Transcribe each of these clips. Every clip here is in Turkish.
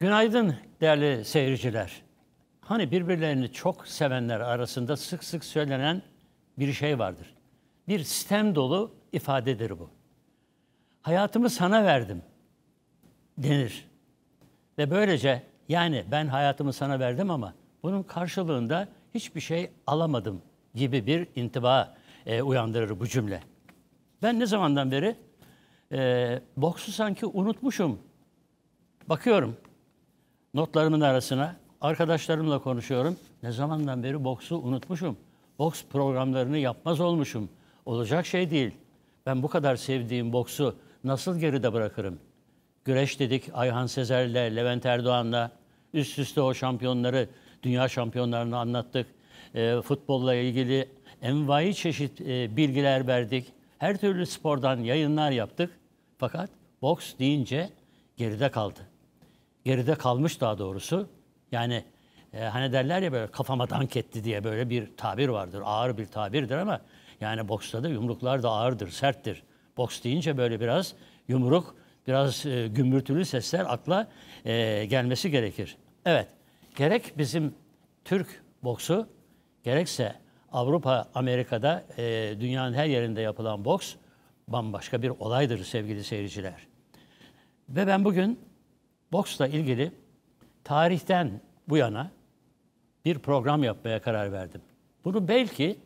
Günaydın değerli seyirciler. Hani birbirlerini çok sevenler arasında sık sık söylenen bir şey vardır. Bir sistem dolu ifadedir bu. Hayatımı sana verdim denir. Ve böylece yani ben hayatımı sana verdim ama bunun karşılığında hiçbir şey alamadım gibi bir intiba e, uyandırır bu cümle. Ben ne zamandan beri e, boksu sanki unutmuşum. Bakıyorum notlarımın arasına arkadaşlarımla konuşuyorum. Ne zamandan beri boksu unutmuşum. Boks programlarını yapmaz olmuşum. Olacak şey değil. Ben bu kadar sevdiğim boksu nasıl geride bırakırım? Güreş dedik Ayhan Sezer'le, Levent Erdoğan'la. Üst üste o şampiyonları, dünya şampiyonlarını anlattık. E, futbolla ilgili envai çeşit e, bilgiler verdik. Her türlü spordan yayınlar yaptık. Fakat boks deyince geride kaldı geride kalmış daha doğrusu. Yani e, hani derler ya böyle kafama dank etti diye böyle bir tabir vardır. Ağır bir tabirdir ama yani boksta da yumruklar da ağırdır, serttir. Boks deyince böyle biraz yumruk, biraz e, gümbürtülü sesler akla e, gelmesi gerekir. Evet, gerek bizim Türk boksu, gerekse Avrupa, Amerika'da, e, dünyanın her yerinde yapılan boks bambaşka bir olaydır sevgili seyirciler. Ve ben bugün boksla ilgili tarihten bu yana bir program yapmaya karar verdim. Bunu belki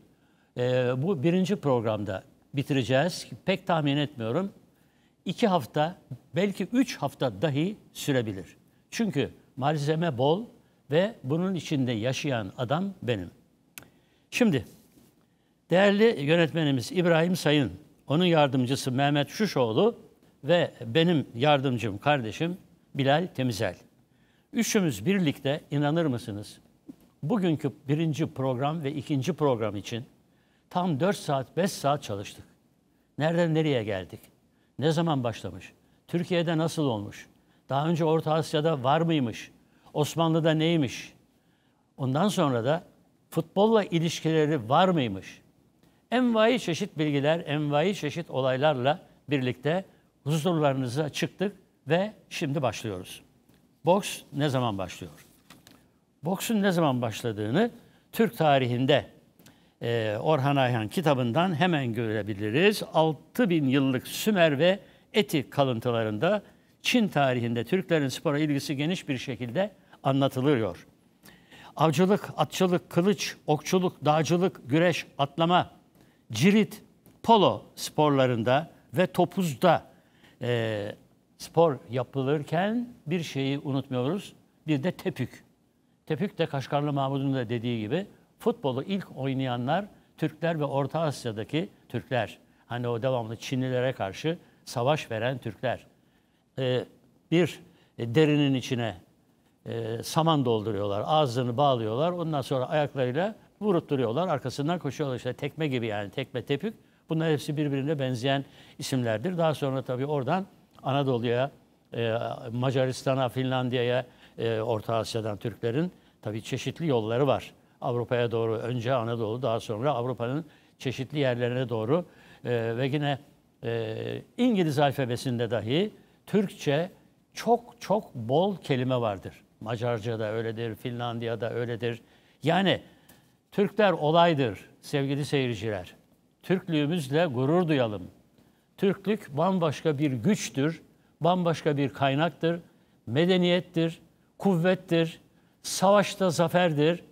e, bu birinci programda bitireceğiz. Pek tahmin etmiyorum. İki hafta, belki üç hafta dahi sürebilir. Çünkü malzeme bol ve bunun içinde yaşayan adam benim. Şimdi, değerli yönetmenimiz İbrahim Sayın, onun yardımcısı Mehmet Şuşoğlu ve benim yardımcım, kardeşim Bilal Temizel. Üçümüz birlikte inanır mısınız? Bugünkü birinci program ve ikinci program için tam 4 saat 5 saat çalıştık. Nereden nereye geldik? Ne zaman başlamış? Türkiye'de nasıl olmuş? Daha önce Orta Asya'da var mıymış? Osmanlı'da neymiş? Ondan sonra da futbolla ilişkileri var mıymış? Envai çeşit bilgiler, envai çeşit olaylarla birlikte huzurlarınıza çıktık ve şimdi başlıyoruz. Boks ne zaman başlıyor? Boksun ne zaman başladığını Türk tarihinde e, Orhan Ayhan kitabından hemen görebiliriz. 6000 yıllık Sümer ve Etik kalıntılarında Çin tarihinde Türklerin spora ilgisi geniş bir şekilde anlatılıyor. Avcılık, atçılık, kılıç, okçuluk, dağcılık, güreş, atlama, cirit, polo sporlarında ve topuzda e, spor yapılırken bir şeyi unutmuyoruz. Bir de tepük. Tepük de Kaşgarlı Mahmud'un da dediği gibi futbolu ilk oynayanlar Türkler ve Orta Asya'daki Türkler. Hani o devamlı Çinlilere karşı savaş veren Türkler. Ee, bir derinin içine e, saman dolduruyorlar. Ağzını bağlıyorlar. Ondan sonra ayaklarıyla vurup duruyorlar. Arkasından koşuyorlar. İşte tekme gibi yani tekme tepük. Bunlar hepsi birbirine benzeyen isimlerdir. Daha sonra tabii oradan Anadolu'ya, e, Macaristan'a, Finlandiya'ya, e, Orta Asya'dan Türklerin tabii çeşitli yolları var. Avrupa'ya doğru önce Anadolu, daha sonra Avrupa'nın çeşitli yerlerine doğru e, ve yine İngiliz alfabesinde dahi Türkçe çok çok bol kelime vardır. Macarca'da öyledir, Finlandiya'da öyledir. Yani Türkler olaydır sevgili seyirciler. Türklüğümüzle gurur duyalım. Türklük bambaşka bir güçtür, bambaşka bir kaynaktır, medeniyettir, kuvvettir, savaşta zaferdir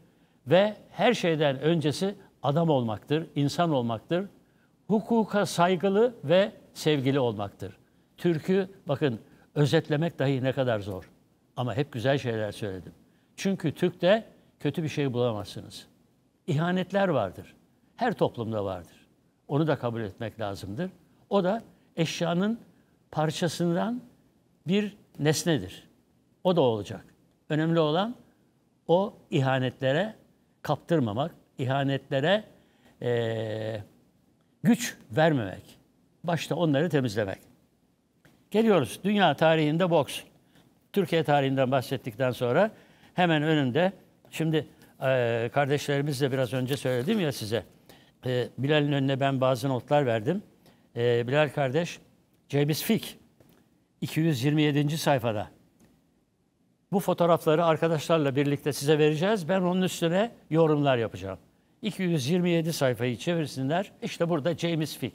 ve her şeyden öncesi adam olmaktır, insan olmaktır, hukuka saygılı ve sevgili olmaktır. Türk'ü bakın özetlemek dahi ne kadar zor. Ama hep güzel şeyler söyledim. Çünkü Türk'te kötü bir şey bulamazsınız. İhanetler vardır. Her toplumda vardır. Onu da kabul etmek lazımdır. O da eşyanın parçasından bir nesnedir. O da olacak. Önemli olan o ihanetlere kaptırmamak, ihanetlere e, güç vermemek. Başta onları temizlemek. Geliyoruz dünya tarihinde boks. Türkiye tarihinden bahsettikten sonra hemen önünde şimdi e, kardeşlerimizle biraz önce söyledim ya size. E, Bilal'in önüne ben bazı notlar verdim e, Bilal kardeş James Fick 227. sayfada. Bu fotoğrafları arkadaşlarla birlikte size vereceğiz. Ben onun üstüne yorumlar yapacağım. 227 sayfayı çevirsinler. İşte burada James Fick.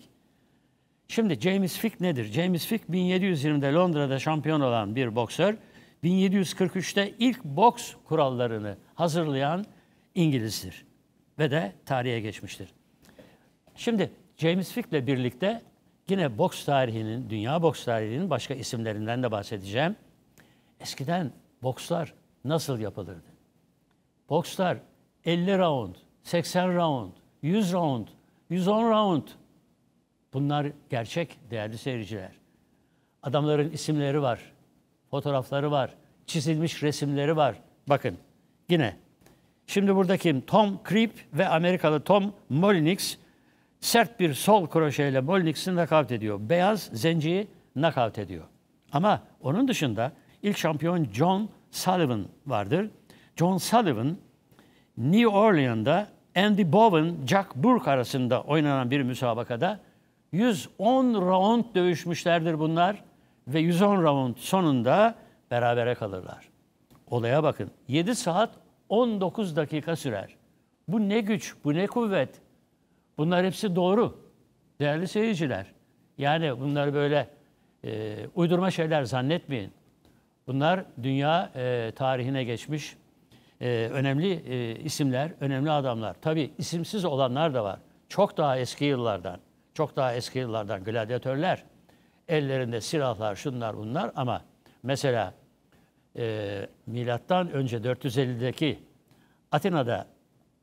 Şimdi James Fick nedir? James Fick 1720'de Londra'da şampiyon olan bir boksör. 1743'te ilk boks kurallarını hazırlayan İngiliz'dir. Ve de tarihe geçmiştir. Şimdi James Fick'le birlikte yine boks tarihinin, dünya boks tarihinin başka isimlerinden de bahsedeceğim. Eskiden bokslar nasıl yapılırdı? Bokslar 50 round, 80 round, 100 round, 110 round. Bunlar gerçek değerli seyirciler. Adamların isimleri var, fotoğrafları var, çizilmiş resimleri var. Bakın yine. Şimdi buradaki Tom Creep ve Amerikalı Tom Molinix sert bir sol kroşeyle Molniks'i nakavt ediyor. Beyaz zenciyi nakavt ediyor. Ama onun dışında ilk şampiyon John Sullivan vardır. John Sullivan New Orleans'da Andy Bowen, Jack Burke arasında oynanan bir müsabakada 110 round dövüşmüşlerdir bunlar ve 110 round sonunda berabere kalırlar. Olaya bakın. 7 saat 19 dakika sürer. Bu ne güç, bu ne kuvvet. Bunlar hepsi doğru. Değerli seyirciler. Yani bunlar böyle e, uydurma şeyler zannetmeyin. Bunlar dünya e, tarihine geçmiş e, önemli e, isimler, önemli adamlar. Tabii isimsiz olanlar da var. Çok daha eski yıllardan, çok daha eski yıllardan gladyatörler. Ellerinde silahlar, şunlar bunlar ama mesela e, milattan önce 450'deki Atina'da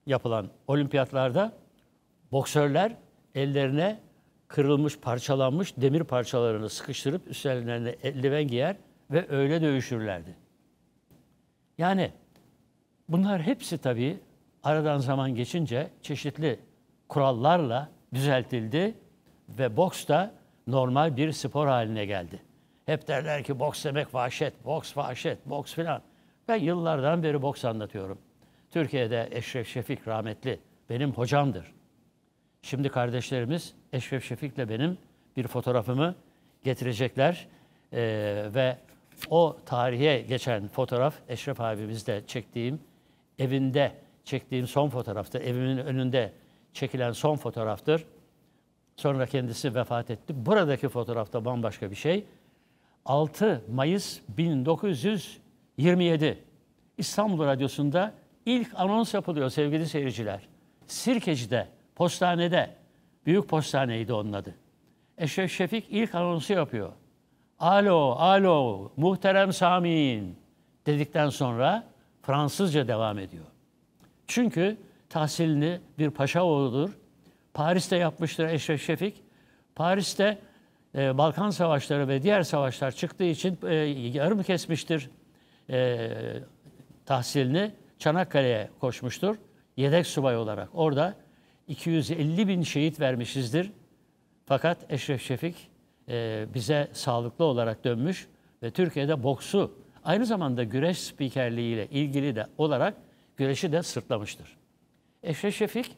yapılan olimpiyatlarda Boksörler ellerine kırılmış, parçalanmış demir parçalarını sıkıştırıp üstlerine eldiven giyer ve öyle dövüşürlerdi. Yani bunlar hepsi tabii aradan zaman geçince çeşitli kurallarla düzeltildi ve boks da normal bir spor haline geldi. Hep derler ki boks demek vahşet, boks vahşet, boks filan. Ben yıllardan beri boks anlatıyorum. Türkiye'de Eşref Şefik rahmetli benim hocamdır. Şimdi kardeşlerimiz Eşref Şefik'le benim bir fotoğrafımı getirecekler. Ee, ve o tarihe geçen fotoğraf Eşref abimizle çektiğim evinde çektiğim son fotoğraftır. Evimin önünde çekilen son fotoğraftır. Sonra kendisi vefat etti. Buradaki fotoğrafta bambaşka bir şey. 6 Mayıs 1927 İstanbul Radyosu'nda ilk anons yapılıyor sevgili seyirciler. Sirkeci'de Postanede, büyük postaneydi onun adı. Eşref Şefik ilk anonsu yapıyor. Alo, alo, muhterem Sami'in dedikten sonra Fransızca devam ediyor. Çünkü tahsilini bir paşa oğludur. Paris'te yapmıştır Eşref Şefik. Paris'te e, Balkan Savaşları ve diğer savaşlar çıktığı için e, yarım kesmiştir e, tahsilini. Çanakkale'ye koşmuştur. Yedek subay olarak orada 250 bin şehit vermişizdir. Fakat Eşref Şefik e, bize sağlıklı olarak dönmüş ve Türkiye'de boksu aynı zamanda güreş spikerliğiyle ilgili de olarak güreşi de sırtlamıştır. Eşref Şefik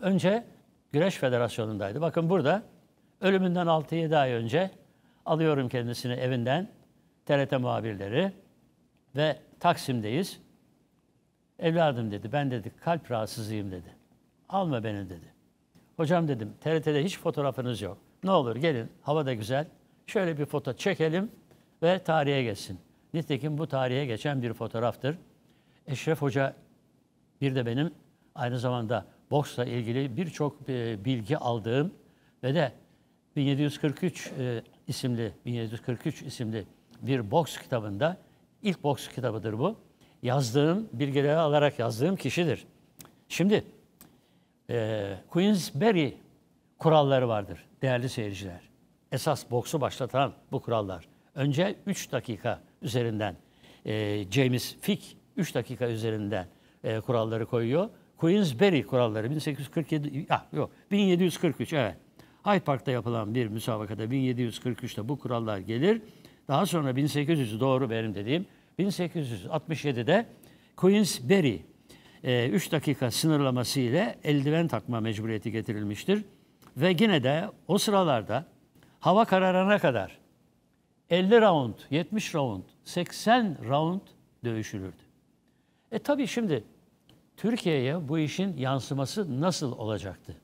önce Güreş Federasyonu'ndaydı. Bakın burada ölümünden 6-7 ay önce alıyorum kendisini evinden TRT muhabirleri ve Taksim'deyiz. Evladım dedi ben dedi kalp rahatsızıyım dedi alma beni dedi. Hocam dedim TRT'de hiç fotoğrafınız yok. Ne olur gelin hava da güzel. Şöyle bir foto çekelim ve tarihe geçsin. Nitekim bu tarihe geçen bir fotoğraftır. Eşref Hoca bir de benim aynı zamanda boksla ilgili birçok e, bilgi aldığım ve de 1743 e, isimli 1743 isimli bir boks kitabında ilk boks kitabıdır bu. Yazdığım bilgileri alarak yazdığım kişidir. Şimdi e, ee, Queensberry kuralları vardır değerli seyirciler. Esas boksu başlatan bu kurallar. Önce 3 dakika üzerinden e, James Fick 3 dakika üzerinden e, kuralları koyuyor. Queensberry kuralları 1847 ah, yok 1743 evet. Hyde Park'ta yapılan bir müsabakada 1743'te bu kurallar gelir. Daha sonra 1800 doğru benim dediğim 1867'de Queensberry 3 e, dakika sınırlaması ile eldiven takma mecburiyeti getirilmiştir. Ve yine de o sıralarda hava kararına kadar 50 round, 70 round, 80 round dövüşülürdü. E tabii şimdi Türkiye'ye bu işin yansıması nasıl olacaktı?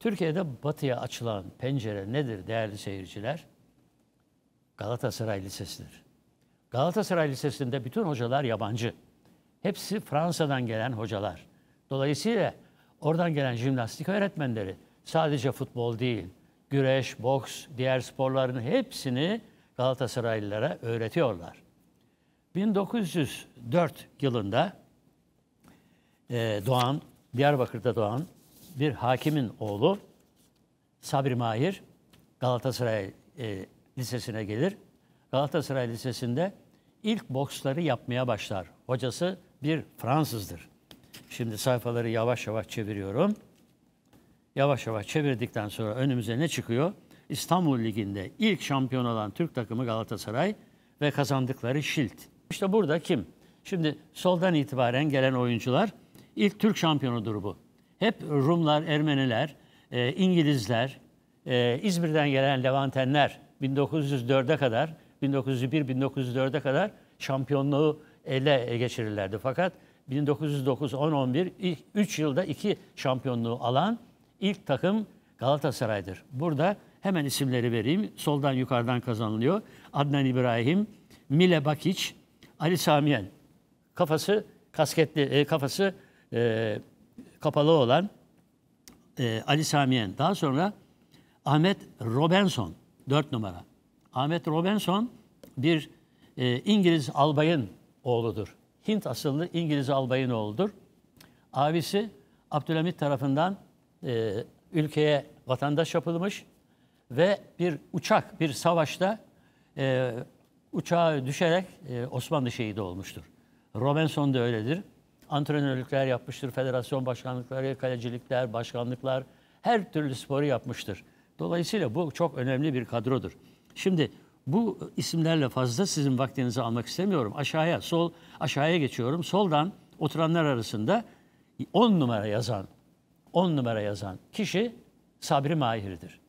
Türkiye'de batıya açılan pencere nedir değerli seyirciler? Galatasaray Lisesi'dir. Galatasaray Lisesi'nde bütün hocalar yabancı. Hepsi Fransa'dan gelen hocalar. Dolayısıyla oradan gelen jimnastik öğretmenleri sadece futbol değil, güreş, boks, diğer sporların hepsini Galatasaraylılara öğretiyorlar. 1904 yılında e, Doğan, Diyarbakır'da Doğan bir hakimin oğlu Sabri Mahir Galatasaray e, Lisesi'ne gelir. Galatasaray Lisesi'nde ilk boksları yapmaya başlar. Hocası bir Fransızdır. Şimdi sayfaları yavaş yavaş çeviriyorum. Yavaş yavaş çevirdikten sonra önümüze ne çıkıyor? İstanbul Ligi'nde ilk şampiyon olan Türk takımı Galatasaray ve kazandıkları Şilt. İşte burada kim? Şimdi soldan itibaren gelen oyuncular ilk Türk şampiyonudur bu. Hep Rumlar, Ermeniler, e, İngilizler, e, İzmir'den gelen Levantenler 1904'e kadar, 1901-1904'e kadar şampiyonluğu ele geçirirlerdi. Fakat 1909-10-11 ilk 3 yılda 2 şampiyonluğu alan ilk takım Galatasaray'dır. Burada hemen isimleri vereyim. Soldan yukarıdan kazanılıyor. Adnan İbrahim, Mile Bakiç, Ali Samiyen. Kafası kasketli, e, kafası e, kapalı olan e, Ali Samiyen. Daha sonra Ahmet Robinson, 4 numara. Ahmet Robinson bir e, İngiliz albayın oğludur. Hint asıllı İngiliz albayın oğludur. Abisi Abdülhamit tarafından e, ülkeye vatandaş yapılmış ve bir uçak, bir savaşta e, uçağa düşerek e, Osmanlı şehidi olmuştur. Robinson da öyledir. Antrenörlükler yapmıştır, federasyon başkanlıkları, kalecilikler, başkanlıklar, her türlü sporu yapmıştır. Dolayısıyla bu çok önemli bir kadrodur. Şimdi bu isimlerle fazla sizin vaktinizi almak istemiyorum. Aşağıya, sol aşağıya geçiyorum. Soldan oturanlar arasında 10 numara yazan, 10 numara yazan kişi Sabri Mahir'dir.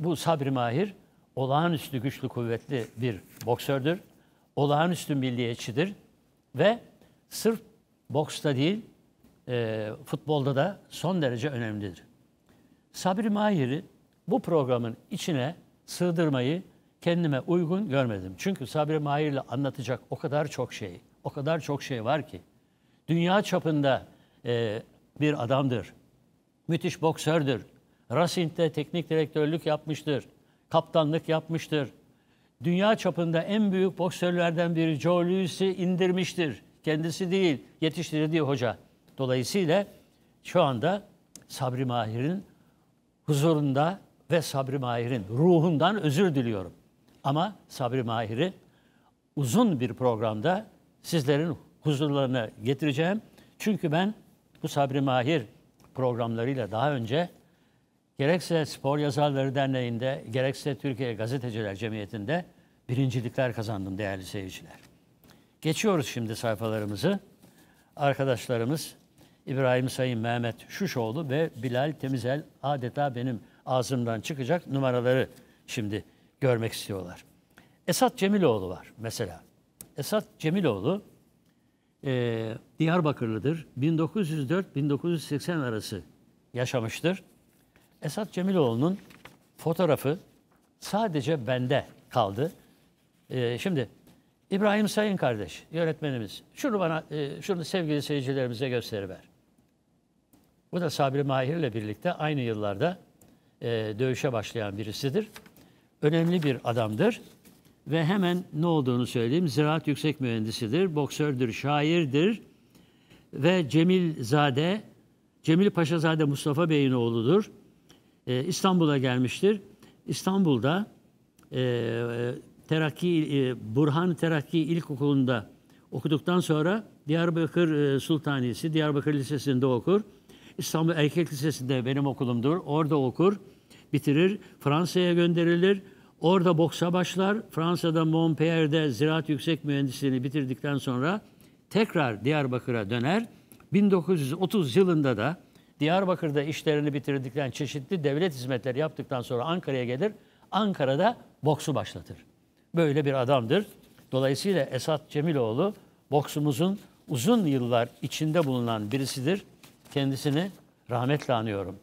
Bu Sabri Mahir olağanüstü güçlü kuvvetli bir boksördür. Olağanüstü milliyetçidir ve sırf boksta değil e, futbolda da son derece önemlidir. Sabri Mahir'i bu programın içine sığdırmayı kendime uygun görmedim. Çünkü Sabri Mahir'le anlatacak o kadar çok şey, o kadar çok şey var ki. Dünya çapında e, bir adamdır. Müthiş boksördür. Racing'de teknik direktörlük yapmıştır. Kaptanlık yapmıştır. Dünya çapında en büyük boksörlerden biri Joe Lewis'i indirmiştir. Kendisi değil, yetiştirdiği hoca. Dolayısıyla şu anda Sabri Mahir'in huzurunda ve Sabri Mahir'in ruhundan özür diliyorum. Ama Sabri Mahir'i uzun bir programda sizlerin huzurlarına getireceğim. Çünkü ben bu Sabri Mahir programlarıyla daha önce gerekse Spor Yazarları Derneği'nde, gerekse Türkiye Gazeteciler Cemiyeti'nde birincilikler kazandım değerli seyirciler. Geçiyoruz şimdi sayfalarımızı. Arkadaşlarımız İbrahim Sayın Mehmet Şuşoğlu ve Bilal Temizel adeta benim ağzımdan çıkacak numaraları şimdi görmek istiyorlar. Esat Cemiloğlu var mesela. Esat Cemiloğlu e, Diyarbakırlıdır. 1904-1980 arası yaşamıştır. Esat Cemiloğlu'nun fotoğrafı sadece bende kaldı. E, şimdi İbrahim Sayın kardeş, yönetmenimiz. Şunu bana, e, şunu sevgili seyircilerimize gösteriver. Bu da Sabri Mahir ile birlikte aynı yıllarda e, dövüşe başlayan birisidir önemli bir adamdır. Ve hemen ne olduğunu söyleyeyim. Ziraat yüksek mühendisidir, boksördür, şairdir ve Cemil Zade, Cemil Paşazade Mustafa Bey'in oğludur. Ee, İstanbul'a gelmiştir. İstanbul'da e, Terakki, e, Burhan Terakki İlkokulu'nda okuduktan sonra Diyarbakır e, Sultanisi, Diyarbakır Lisesi'nde okur. İstanbul Erkek Lisesi'nde benim okulumdur. Orada okur bitirir, Fransa'ya gönderilir. Orada boksa başlar. Fransa'da Montpellier'de ziraat yüksek mühendisliğini bitirdikten sonra tekrar Diyarbakır'a döner. 1930 yılında da Diyarbakır'da işlerini bitirdikten çeşitli devlet hizmetleri yaptıktan sonra Ankara'ya gelir. Ankara'da boksu başlatır. Böyle bir adamdır. Dolayısıyla Esat Cemiloğlu boksumuzun uzun yıllar içinde bulunan birisidir. Kendisini rahmetle anıyorum.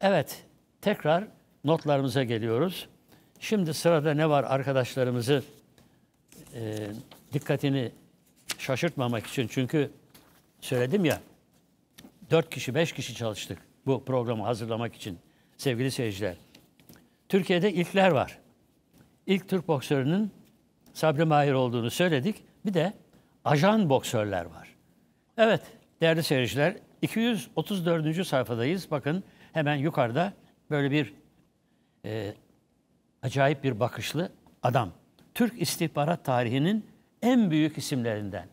Evet, Tekrar notlarımıza geliyoruz. Şimdi sırada ne var arkadaşlarımızı e, dikkatini şaşırtmamak için. Çünkü söyledim ya dört kişi beş kişi çalıştık bu programı hazırlamak için sevgili seyirciler. Türkiye'de ilkler var. İlk Türk boksörünün Sabri Mahir olduğunu söyledik. Bir de ajan boksörler var. Evet değerli seyirciler 234. sayfadayız. Bakın hemen yukarıda Böyle bir e, acayip bir bakışlı adam. Türk istihbarat tarihinin en büyük isimlerinden.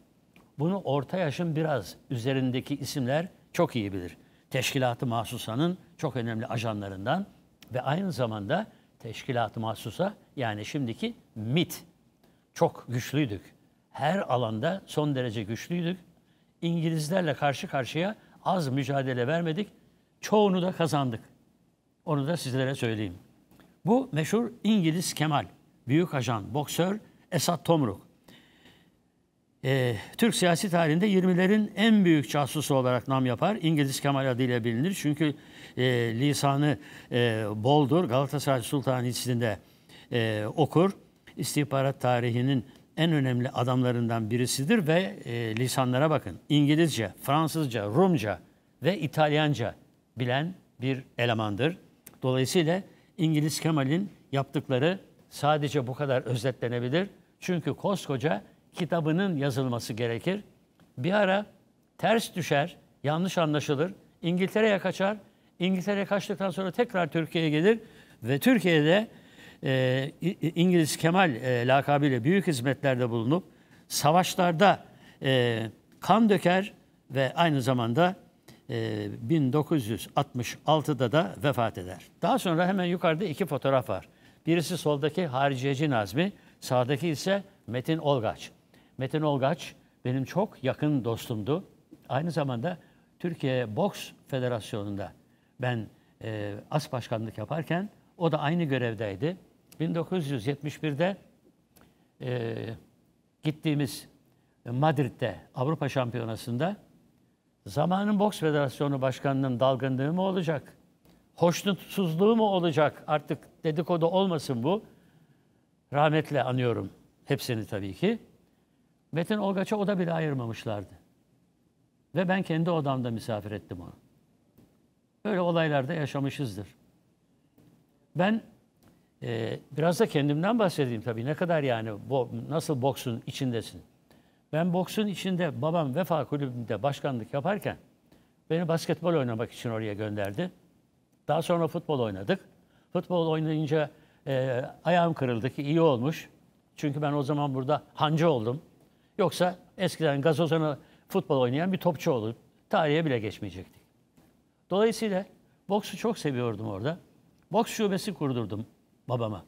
Bunu orta yaşın biraz üzerindeki isimler çok iyi bilir. Teşkilat-ı Mahsusa'nın çok önemli ajanlarından ve aynı zamanda Teşkilat-ı Mahsusa yani şimdiki MIT çok güçlüydük. Her alanda son derece güçlüydük. İngilizlerle karşı karşıya az mücadele vermedik. Çoğunu da kazandık. Onu da sizlere söyleyeyim. Bu meşhur İngiliz Kemal, büyük ajan, boksör Esat Tomruk. Ee, Türk siyasi tarihinde 20'lerin en büyük casusu olarak nam yapar. İngiliz Kemal adıyla bilinir. Çünkü e, lisanı e, boldur. Galatasaray Sultanisi'nde e, okur. İstihbarat tarihinin en önemli adamlarından birisidir ve e, lisanlara bakın. İngilizce, Fransızca, Rumca ve İtalyanca bilen bir elemandır. Dolayısıyla İngiliz Kemal'in yaptıkları sadece bu kadar özetlenebilir. Çünkü koskoca kitabının yazılması gerekir. Bir ara ters düşer, yanlış anlaşılır. İngiltere'ye kaçar. İngiltere'ye kaçtıktan sonra tekrar Türkiye'ye gelir ve Türkiye'de e, İngiliz Kemal e, lakabıyla büyük hizmetlerde bulunup savaşlarda e, kan döker ve aynı zamanda 1966'da ee, da vefat eder. Daha sonra hemen yukarıda iki fotoğraf var. Birisi soldaki Hariciyeci Nazmi, sağdaki ise Metin Olgaç. Metin Olgaç benim çok yakın dostumdu. Aynı zamanda Türkiye Boks Federasyonu'nda ben e, as başkanlık yaparken o da aynı görevdeydi. 1971'de e, gittiğimiz Madrid'de Avrupa Şampiyonası'nda Zamanın Boks Federasyonu Başkanı'nın dalgınlığı mı olacak? Hoşnutsuzluğu mu olacak? Artık dedikodu olmasın bu. Rahmetle anıyorum hepsini tabii ki. Metin Olgaç'a oda bile ayırmamışlardı. Ve ben kendi odamda misafir ettim onu. Böyle olaylarda yaşamışızdır. Ben e, biraz da kendimden bahsedeyim tabii. Ne kadar yani bo, nasıl boksun içindesin. Ben boksun içinde babam Vefa Kulübü'nde başkanlık yaparken beni basketbol oynamak için oraya gönderdi. Daha sonra futbol oynadık. Futbol oynayınca e, ayağım kırıldı ki iyi olmuş. Çünkü ben o zaman burada hancı oldum. Yoksa eskiden gazozana futbol oynayan bir topçu olup tarihe bile geçmeyecektik. Dolayısıyla boksu çok seviyordum orada. Boks şubesi kurdurdum babama.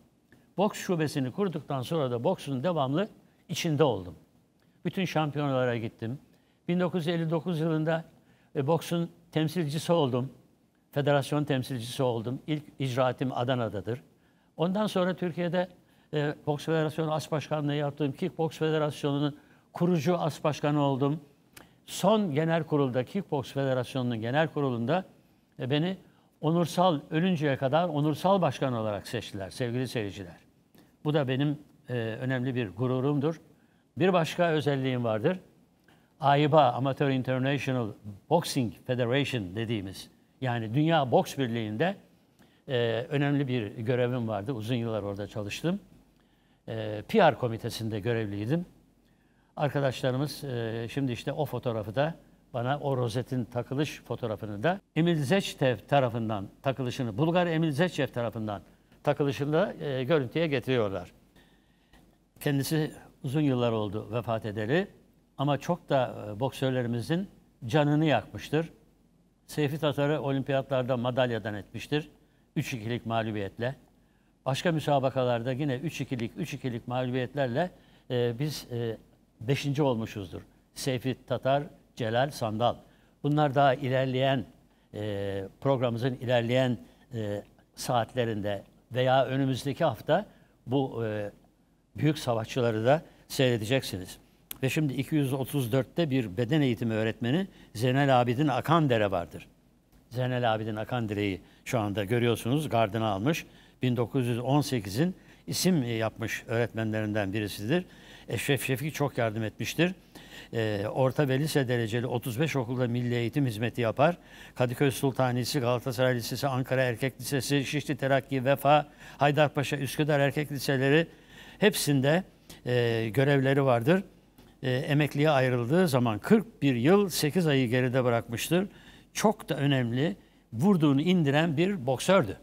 Boks şubesini kurduktan sonra da boksun devamlı içinde oldum. Bütün şampiyonlara gittim. 1959 yılında e, boksun temsilcisi oldum. Federasyon temsilcisi oldum. İlk icraatim Adana'dadır. Ondan sonra Türkiye'de e, Boks Federasyonu As Başkanlığı yaptığım Kickboks Federasyonu'nun kurucu as başkanı oldum. Son genel kurulda Kickboks Federasyonu'nun genel kurulunda e, beni onursal ölünceye kadar onursal başkan olarak seçtiler sevgili seyirciler. Bu da benim e, önemli bir gururumdur. Bir başka özelliğim vardır. AIBA, Amateur International Boxing Federation dediğimiz, yani Dünya Boks Birliği'nde e, önemli bir görevim vardı. Uzun yıllar orada çalıştım. E, PR komitesinde görevliydim. Arkadaşlarımız e, şimdi işte o fotoğrafı da bana o rozetin takılış fotoğrafını da Emil Zeçtev tarafından takılışını, Bulgar Emil Zeçtev tarafından takılışını da e, görüntüye getiriyorlar. Kendisi uzun yıllar oldu vefat edeli. Ama çok da e, boksörlerimizin canını yakmıştır. Seyfi Tatar'ı olimpiyatlarda madalyadan etmiştir. 3-2'lik mağlubiyetle. Başka müsabakalarda yine 3-2'lik, 3-2'lik mağlubiyetlerle e, biz 5. E, olmuşuzdur. Seyfi Tatar, Celal Sandal. Bunlar daha ilerleyen e, programımızın ilerleyen e, saatlerinde veya önümüzdeki hafta bu e, büyük savaşçıları da seyredeceksiniz. Ve şimdi 234'te bir beden eğitimi öğretmeni Zenel Abidin Akandere vardır. Zenel Abidin Akandere'yi şu anda görüyorsunuz gardına almış. 1918'in isim yapmış öğretmenlerinden birisidir. Eşref Şefik çok yardım etmiştir. E, orta ve lise dereceli 35 okulda milli eğitim hizmeti yapar. Kadıköy Sultanisi, Galatasaray Lisesi, Ankara Erkek Lisesi, Şişli Terakki, Vefa, Haydarpaşa, Üsküdar Erkek Liseleri Hepsinde e, görevleri vardır. E, emekliye ayrıldığı zaman 41 yıl 8 ayı geride bırakmıştır. Çok da önemli vurduğunu indiren bir boksördü.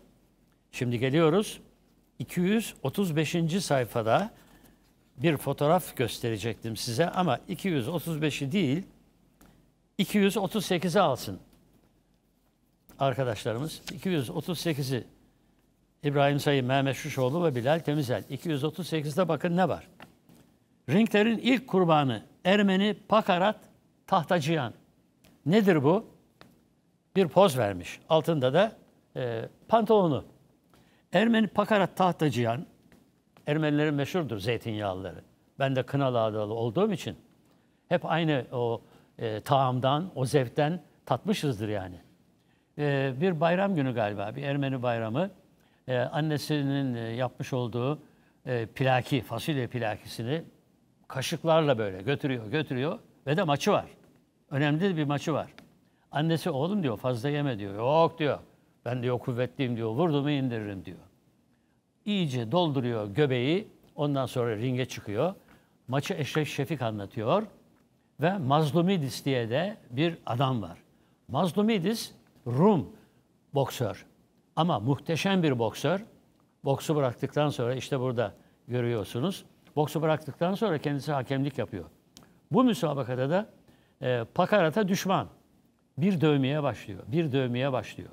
Şimdi geliyoruz 235. sayfada bir fotoğraf gösterecektim size ama 235'i değil 238'i alsın arkadaşlarımız. 238'i İbrahim Sayın, Mehmet Şuşoğlu ve Bilal Temizel. 238'de bakın ne var. Ringler'in ilk kurbanı Ermeni Pakarat Tahtacıyan. Nedir bu? Bir poz vermiş. Altında da e, pantolonu. Ermeni Pakarat Tahtacıyan, Ermenilerin meşhurdur zeytinyağlıları. Ben de Kınalı Adalı olduğum için hep aynı o e, tağımdan, o zevkten tatmışızdır yani. E, bir bayram günü galiba, bir Ermeni bayramı e, annesinin e, yapmış olduğu e, plaki, fasulye plakisini kaşıklarla böyle götürüyor, götürüyor ve de maçı var. Önemli bir maçı var. Annesi oğlum diyor fazla yeme diyor. Yok diyor. Ben diyor kuvvetliyim diyor. Vurdumu indiririm diyor. İyice dolduruyor göbeği. Ondan sonra ringe çıkıyor. Maçı Eşref Şefik anlatıyor. Ve Mazlumidis diye de bir adam var. Mazlumidis Rum boksör. Ama muhteşem bir boksör. Boksu bıraktıktan sonra işte burada görüyorsunuz. Boksu bıraktıktan sonra kendisi hakemlik yapıyor. Bu müsabakada da e, Pakarata düşman. Bir dövmeye başlıyor. Bir dövmeye başlıyor.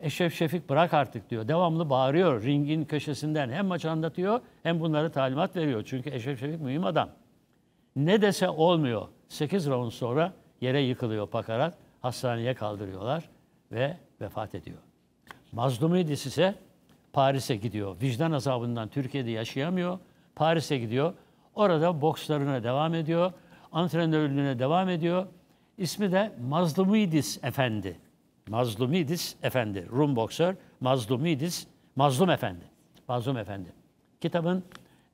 Eşref Şefik bırak artık diyor. Devamlı bağırıyor ringin köşesinden. Hem maçı anlatıyor hem bunları talimat veriyor. Çünkü Eşref Şefik mühim adam. Ne dese olmuyor. 8 round sonra yere yıkılıyor Pakarat. Hastaneye kaldırıyorlar ve vefat ediyor. Mazlumidis ise Paris'e gidiyor. Vicdan azabından Türkiye'de yaşayamıyor. Paris'e gidiyor. Orada bokslarına devam ediyor. Antrenörlüğüne devam ediyor. İsmi de Mazlumidis Efendi. Mazlumidis Efendi. Rum boksör Mazlumidis, Mazlum Efendi. Mazlum Efendi. Kitabın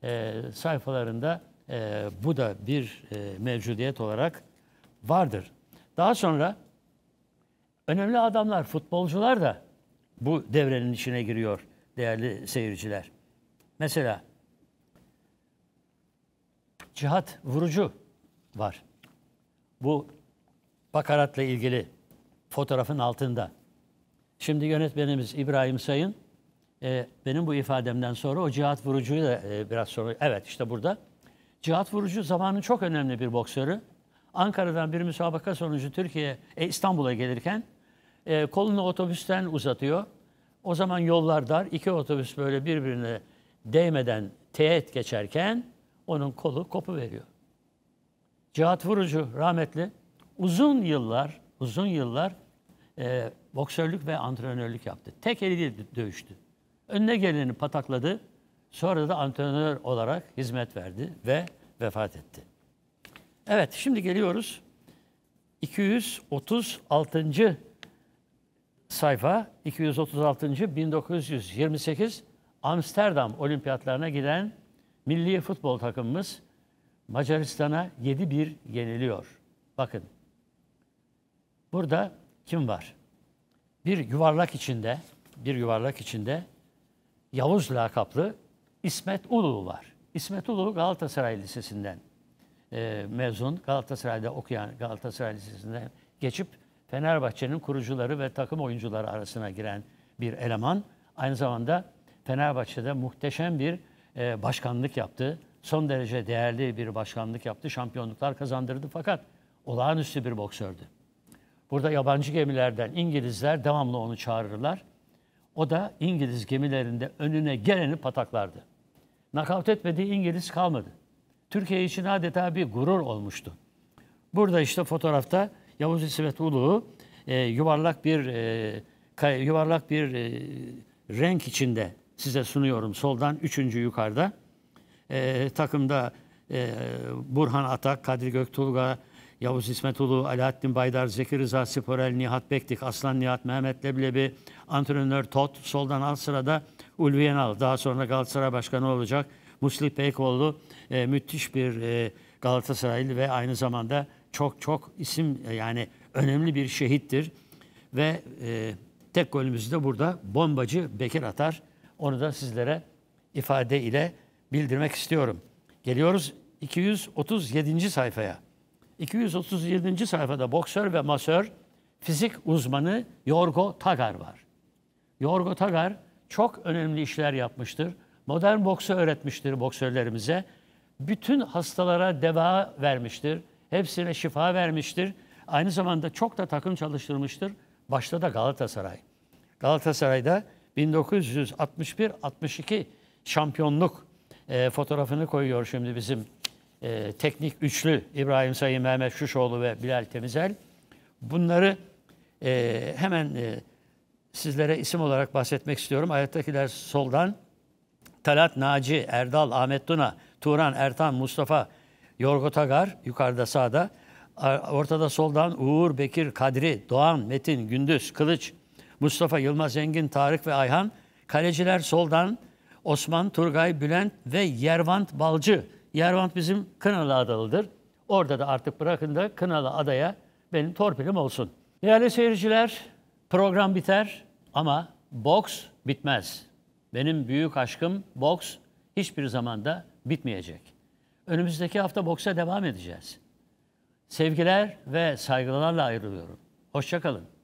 e, sayfalarında e, bu da bir e, mevcudiyet olarak vardır. Daha sonra önemli adamlar, futbolcular da bu devrenin içine giriyor değerli seyirciler. Mesela cihat vurucu var. Bu bakaratla ilgili fotoğrafın altında. Şimdi yönetmenimiz İbrahim Sayın e, benim bu ifademden sonra o cihat vurucuyu da e, biraz sonra evet işte burada. Cihat vurucu zamanın çok önemli bir boksörü. Ankara'dan bir müsabaka sonucu Türkiye e, İstanbul'a gelirken e, kolunu otobüsten uzatıyor. O zaman yollar dar. İki otobüs böyle birbirine değmeden teğet geçerken onun kolu kopu veriyor. Cihat Vurucu rahmetli uzun yıllar uzun yıllar e, boksörlük ve antrenörlük yaptı. Tek eliyle dövüştü. Önüne geleni patakladı. Sonra da antrenör olarak hizmet verdi ve vefat etti. Evet şimdi geliyoruz 236 sayfa 236. 1928 Amsterdam olimpiyatlarına giden milli futbol takımımız Macaristan'a 7-1 yeniliyor. Bakın burada kim var? Bir yuvarlak içinde, bir yuvarlak içinde Yavuz lakaplı İsmet Ulu var. İsmet Ulu Galatasaray Lisesi'nden e, mezun, Galatasaray'da okuyan Galatasaray Lisesi'nden geçip Fenerbahçe'nin kurucuları ve takım oyuncuları arasına giren bir eleman. Aynı zamanda Fenerbahçe'de muhteşem bir e, başkanlık yaptı. Son derece değerli bir başkanlık yaptı. Şampiyonluklar kazandırdı fakat olağanüstü bir boksördü. Burada yabancı gemilerden İngilizler devamlı onu çağırırlar. O da İngiliz gemilerinde önüne geleni pataklardı. Nakavt etmediği İngiliz kalmadı. Türkiye için adeta bir gurur olmuştu. Burada işte fotoğrafta Yavuz İsmet Ulu e, yuvarlak bir e, yuvarlak bir e, renk içinde size sunuyorum. Soldan üçüncü yukarıda. E, takımda e, Burhan Atak, Kadri Göktulga, Yavuz İsmet Ulu, Alaaddin Baydar, Zeki Rıza Sporel, Nihat Bektik, Aslan Nihat, Mehmet Leblebi, antrenör Tot, soldan alt sırada Ulvi Yenal, daha sonra Galatasaray Başkanı olacak. Muslih Beykoğlu e, müthiş bir e, Galatasaraylı ve aynı zamanda çok çok isim e, yani önemli bir şehittir. Ve e, tek golümüzü de burada bombacı Bekir atar. Onu da sizlere ifade ile bildirmek istiyorum. Geliyoruz 237. sayfaya. 237. sayfada boksör ve masör fizik uzmanı Yorgo Tagar var. Yorgo Tagar çok önemli işler yapmıştır. Modern boksu öğretmiştir boksörlerimize. Bütün hastalara deva vermiştir. Hepsine şifa vermiştir. Aynı zamanda çok da takım çalıştırmıştır. Başta da Galatasaray. Galatasaray'da 1961-62 şampiyonluk e, fotoğrafını koyuyor şimdi bizim e, teknik üçlü İbrahim Sayın, Mehmet Şuşoğlu ve Bilal Temizel. Bunları e, hemen e, sizlere isim olarak bahsetmek istiyorum. Ayattakiler soldan Talat Naci, Erdal, Ahmet Duna, Turan, Ertan, Mustafa, Yorgo Tagar yukarıda sağda. Ortada soldan Uğur, Bekir, Kadri, Doğan, Metin, Gündüz, Kılıç, Mustafa, Yılmaz, Engin, Tarık ve Ayhan. Kaleciler soldan Osman, Turgay, Bülent ve Yervant Balcı. Yervant bizim Kınalı Adalı'dır. Orada da artık bırakın da Kınalı Adaya benim torpilim olsun. Değerli seyirciler, program biter ama boks bitmez. Benim büyük aşkım boks hiçbir zaman da bitmeyecek. Önümüzdeki hafta boksa devam edeceğiz. Sevgiler ve saygılarla ayrılıyorum. Hoşçakalın.